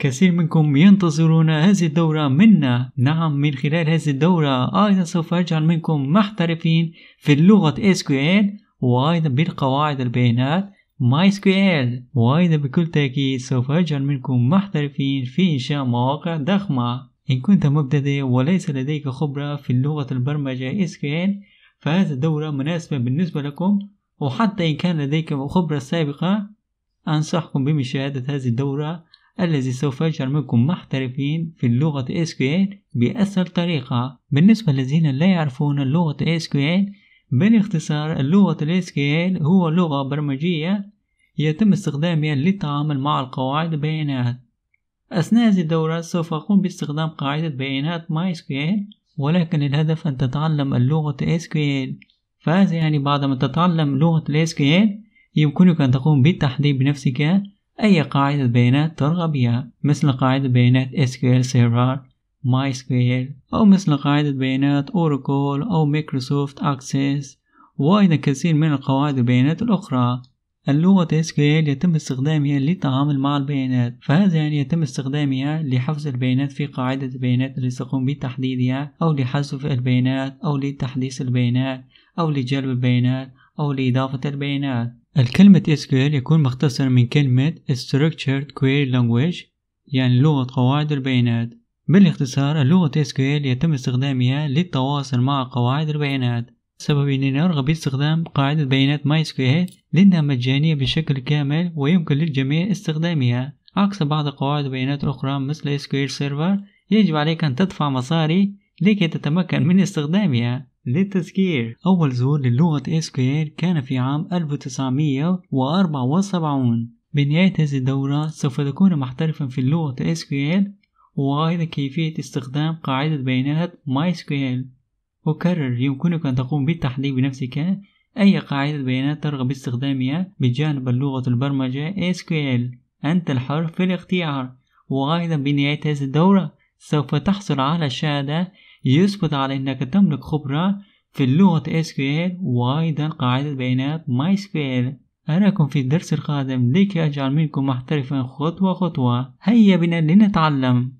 كثير منكم ينتظرون هذه الدورة منا نعم من خلال هذه الدورة أيضا سوف أجعل منكم محترفين في اللغة SQL وأيضا بالقواعد البيانات MySQL وأيضا بكل تأكيد سوف أجعل منكم محترفين في إنشاء مواقع ضخمة إن كنت مبتدئ وليس لديك خبرة في لغة البرمجة SQL فهذه الدورة مناسبة بالنسبة لكم وحتى إن كان لديك خبرة سابقة أنصحكم بمشاهدة هذه الدورة الذي سوف منكم محترفين في اللغة SQL بأسهل طريقة بالنسبة للذين لا يعرفون اللغة SQL بالاختصار اللغة SQL هو لغة برمجية يتم استخدامها للتعامل مع القواعد البيانات أثناء هذه الدورة سوف أقوم باستخدام قاعدة بيانات MySQL ولكن الهدف أن تتعلم اللغة SQL فهذا يعني بعدما تتعلم لغة SQL يمكنك أن تقوم بالتحديد بنفسك أي قاعدة بيانات ترغب بها مثل قاعدة بيانات SQL Server MySQL أو مثل قاعدة بيانات أوراكل أو مايكروسوفت أكسس وأيضا كثير من القواعد البيانات الأخرى اللغة SQL يتم استخدامها للتعامل مع البيانات فهذا يعني يتم استخدامها لحفظ البيانات في قاعدة البيانات التي تقوم بتحديدها أو لحذف البيانات أو لتحديث البيانات أو لجلب البيانات أو لإضافة البيانات الكلمة SQL يكون مختصر من كلمة Structured Query Language يعني لغة قواعد البيانات بالاختصار اللغة SQL يتم استخدامها للتواصل مع قواعد البيانات سبب أنني أرغب باستخدام قاعدة بيانات MySQL لأنها مجانية بشكل كامل ويمكن للجميع استخدامها عكس بعض قواعد البيانات الأخرى مثل SQL Server يجب عليك أن تدفع مصاري لكي تتمكن من استخدامها للتذكير أول ظهور للغة SQL كان في عام 1974 بنهاية هذه الدورة سوف تكون محترفا في اللغة SQL وأيضا كيفية استخدام قاعدة بيانات MySQL وكرر يمكنك أن تقوم بالتحديد بنفسك أي قاعدة بيانات ترغب باستخدامها بجانب لغة البرمجة SQL أنت الحر في الاختيار وأيضا بنهاية هذه الدورة سوف تحصل على شهادة يثبت على أنك تملك خبرة في اللغة SQL وأيضا قاعدة بيانات MySQL أراكم في الدرس القادم لكي أجعل منكم محترفا خطوة خطوة هيا بنا لنتعلم